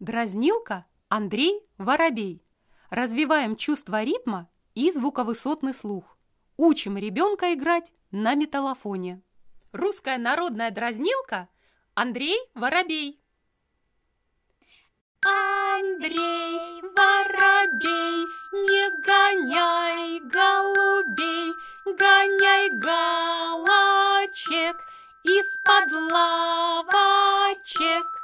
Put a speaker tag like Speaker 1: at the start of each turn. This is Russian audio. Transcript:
Speaker 1: Дразнилка Андрей Воробей. Развиваем чувство ритма и звуковысотный слух. Учим ребенка играть на металлофоне. Русская народная дразнилка Андрей Воробей.
Speaker 2: Андрей Воробей, не гоняй голубей, гоняй галочек из-под лавочек.